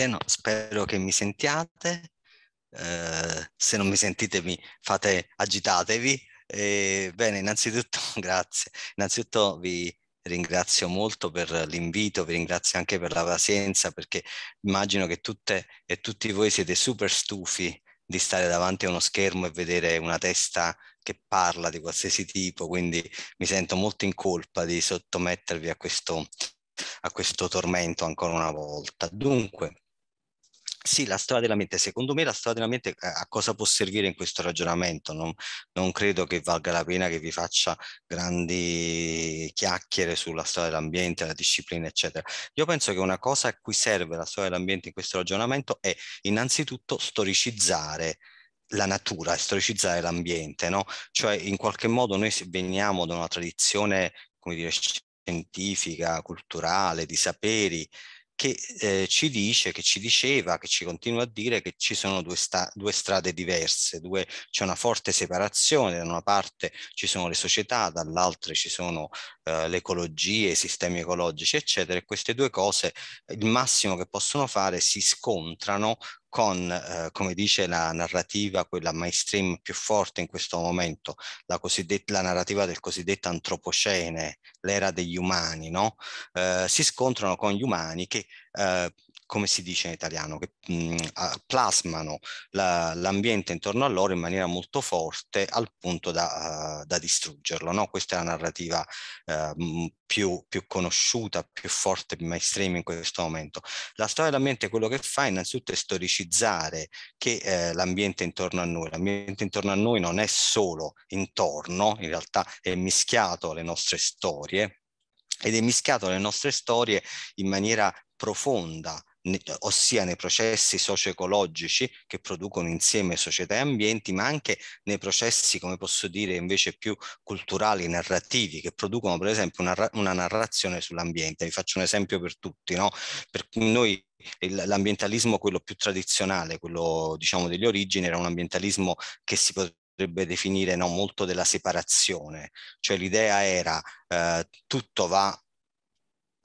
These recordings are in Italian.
se no, spero che mi sentiate. Eh, se non mi sentite, mi fate agitatevi. Eh, bene, innanzitutto, grazie. Innanzitutto vi ringrazio molto per l'invito, vi ringrazio anche per la pazienza, perché immagino che tutte e tutti voi siete super stufi di stare davanti a uno schermo e vedere una testa che parla di qualsiasi tipo, quindi mi sento molto in colpa di sottomettervi a questo, a questo tormento ancora una volta. Dunque, sì, la storia della mente. Secondo me la storia della mente eh, a cosa può servire in questo ragionamento? Non, non credo che valga la pena che vi faccia grandi chiacchiere sulla storia dell'ambiente, la disciplina, eccetera. Io penso che una cosa a cui serve la storia dell'ambiente in questo ragionamento è innanzitutto storicizzare la natura, storicizzare l'ambiente, no? Cioè in qualche modo noi veniamo da una tradizione, come dire, scientifica, culturale, di saperi, che eh, ci dice, che ci diceva, che ci continua a dire che ci sono due, sta- due strade diverse, due, c'è una forte separazione, da una parte ci sono le società, dall'altra ci sono eh, l'ecologia, i sistemi ecologici, eccetera, e queste due cose il massimo che possono fare si scontrano con, eh, come dice la narrativa, quella mainstream più forte in questo momento, la, la narrativa del cosiddetto antropocene, l'era degli umani, no? eh, si scontrano con gli umani che eh, come si dice in italiano, che mh, mhmm, plasmano l'ambiente intorno a loro in maniera molto forte al punto da, uh, da distruggerlo. No? Questa è la narrativa uh, più, più, conosciuta, più forte, più mainstream in questo momento. La storia dell'ambiente quello che fa innanzitutto è storicizzare che eh, l'ambiente intorno a noi, l'ambiente intorno a noi non è solo intorno, in realtà è mischiato alle nostre storie ed è mischiato alle nostre storie in maniera profonda, ossia nei processi socio-ecologici che producono insieme società e ambienti, ma anche nei processi, come posso dire, invece più culturali, narrativi, che producono per esempio una, una narrazione sull'ambiente. Vi faccio un esempio per tutti, no? Per noi l'ambientalismo, quello più tradizionale, quello diciamo delle origini, era un ambientalismo che si potrebbe potrebbe definire no, molto della separazione, cioè l'idea era eh, tutto va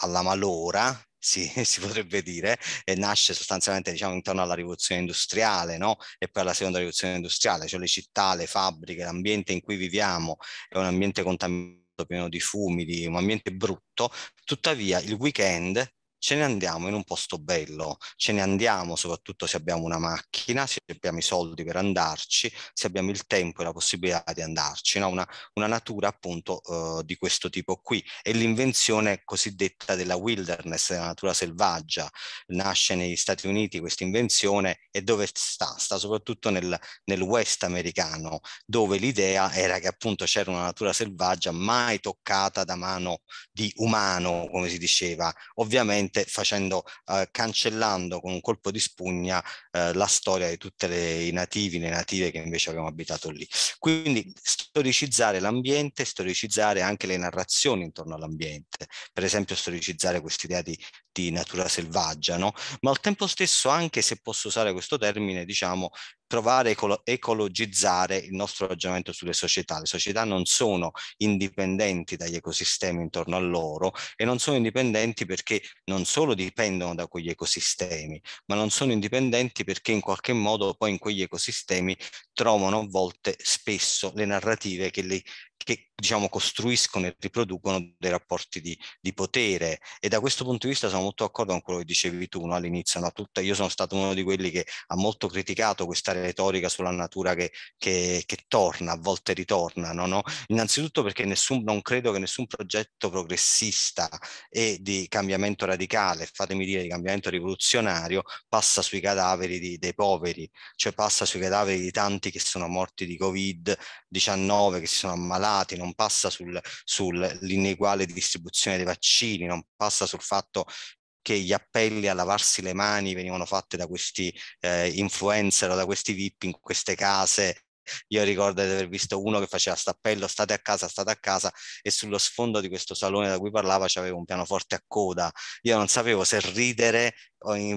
alla malora, si, si, potrebbe dire, e nasce sostanzialmente diciamo, intorno alla rivoluzione industriale no? e poi alla seconda rivoluzione industriale, cioè le città, le fabbriche, l'ambiente in cui viviamo è un ambiente contaminato pieno di fumi, di un ambiente brutto, tuttavia il weekend ce ne andiamo in un posto bello, ce ne andiamo soprattutto se abbiamo una macchina, se abbiamo i soldi per andarci, se abbiamo il tempo e la possibilità di andarci, no? una, una, natura appunto uh, di questo tipo qui. E l'invenzione cosiddetta della wilderness, della natura selvaggia, nasce negli Stati Uniti questa invenzione e dove sta? Sta soprattutto nel, nel West americano, dove l'idea era che appunto c'era una natura selvaggia mai toccata da mano di umano, come si diceva. Ovviamente praticamente facendo, eh, cancellando con un colpo di spugna eh, la storia di tutte le nativi, le native che invece avevano abitato lì. Quindi storicizzare l'ambiente, storicizzare anche le narrazioni intorno all'ambiente, per esempio storicizzare quest'idea di di natura selvaggia, no? ma al tempo stesso, anche se posso usare questo termine, diciamo, provare a ecolo- ecologizzare il nostro ragionamento sulle società. Le società non sono indipendenti dagli ecosistemi intorno a loro e non sono indipendenti perché non solo dipendono da quegli ecosistemi, ma non sono indipendenti perché in qualche modo poi in quegli ecosistemi trovano a volte spesso le narrative che li che diciamo costruiscono e riproducono dei rapporti di, di potere e da questo punto di vista sono sono molto d'accordo con quello che dicevi tu no? all'inizio. No? Tutta, io sono stato uno di quelli che ha molto criticato questa retorica sulla natura che, che, che torna, a volte ritorna. No? Innanzitutto perché nessun, non credo che nessun progetto progressista e di cambiamento radicale, fatemi dire di cambiamento rivoluzionario, passa sui cadaveri di, dei poveri, cioè passa sui cadaveri di tanti che sono morti di Covid 19 che si sono ammalati, non passa sul, sull'ineguale distribuzione dei vaccini, non passa sul fatto che gli appelli a lavarsi le mani venivano fatti da questi eh, influencer o da questi VIP in queste case io ricordo di aver visto uno che faceva stappello, state a casa, state a casa, e sullo sfondo di questo salone da cui parlava c'aveva un pianoforte a coda. Io non sapevo se ridere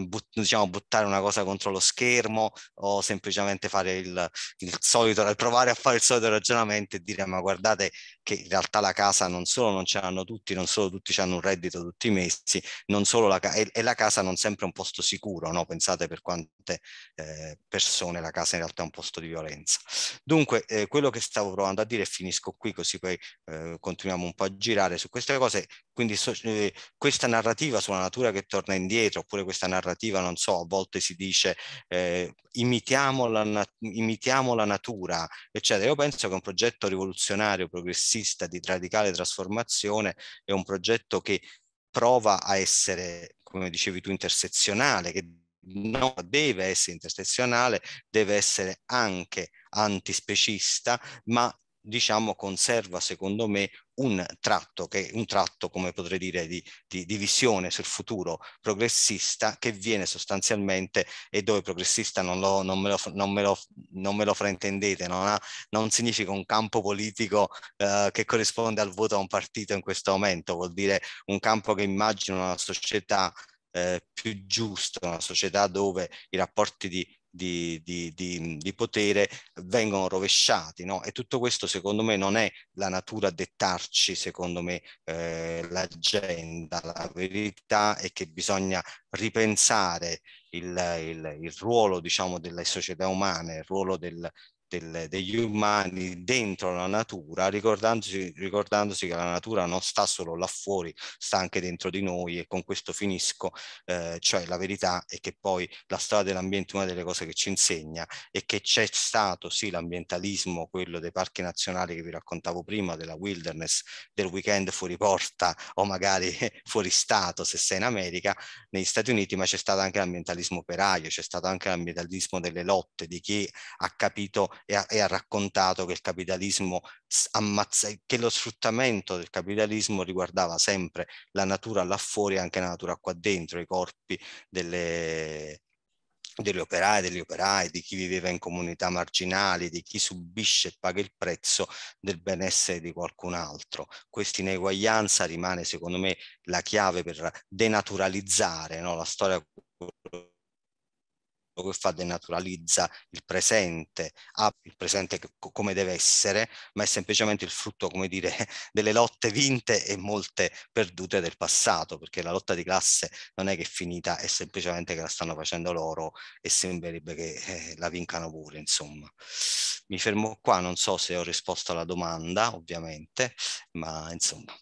but, diciamo, buttare una cosa contro lo schermo o semplicemente fare il, il solito, provare a fare il solito ragionamento e dire ma guardate che in realtà la casa non solo non ce l'hanno tutti, non solo tutti hanno un reddito tutti i mesi, non solo la casa, e, e, la casa non sempre è un posto sicuro, no? pensate per quante eh, persone la casa in realtà è un posto di violenza. Dunque eh, quello che stavo provando a dire, e finisco qui così poi eh, continuiamo un po' a girare su queste cose, quindi so, eh, questa narrativa sulla natura che torna indietro, oppure questa narrativa, non so, a volte si dice eh, imitiamo, la imitiamo, la natura, eccetera. Io penso che un progetto rivoluzionario, progressista, di radicale trasformazione è un progetto che prova a essere, come dicevi tu, intersezionale, che no, deve essere intersezionale, deve essere anche antispecista, ma diciamo, conserva secondo me un tratto, che, un tratto come potrei dire, di, di, di, visione sul futuro progressista che viene sostanzialmente, e dove progressista non, lo, non, me, lo, non, me, lo, non me, lo, fraintendete, non, ha, non significa un campo politico eh, che corrisponde al voto a un partito in questo momento, vuol dire un campo che immagina una società eh, più giusta, una società dove i rapporti di di, di, di, di potere vengono rovesciati. No? E tutto questo secondo me non è la natura a dettarci, secondo me, eh, l'agenda. La verità è che bisogna ripensare il, il, il ruolo diciamo, delle società umane, il ruolo del, del, degli umani dentro la natura, ricordandosi, ricordandosi, che la natura non sta solo là fuori, sta anche dentro di noi e con questo finisco, eh, cioè la verità è che poi la storia dell'ambiente è una delle cose che ci insegna è che c'è stato sì l'ambientalismo, quello dei parchi nazionali che vi raccontavo prima, della wilderness, del weekend fuori porta o magari fuori stato se sei in America, negli Stati Uniti, ma c'è stato anche l'ambientalismo operaio, c'è stato anche l'ambientalismo delle lotte, di chi ha capito e ha, e ha raccontato che il capitalismo ammazza, che lo sfruttamento del capitalismo riguardava sempre la natura là fuori e anche la natura qua dentro, i corpi delle, degli operai, degli operai, di chi viveva in comunità marginali, di chi subisce e paga il prezzo del benessere di qualcun altro. Questa ineguaglianza rimane secondo me la chiave per denaturalizzare no? la storia quello che fa denaturalizza il presente, ha il presente come deve essere, ma è semplicemente il frutto, come dire, delle lotte vinte e molte perdute del passato, perché la lotta di classe non è che è finita, è semplicemente che la stanno facendo loro e sembrerebbe che eh, la vincano pure, insomma. Mi fermo qua, non so se ho risposto alla domanda, ovviamente, ma insomma.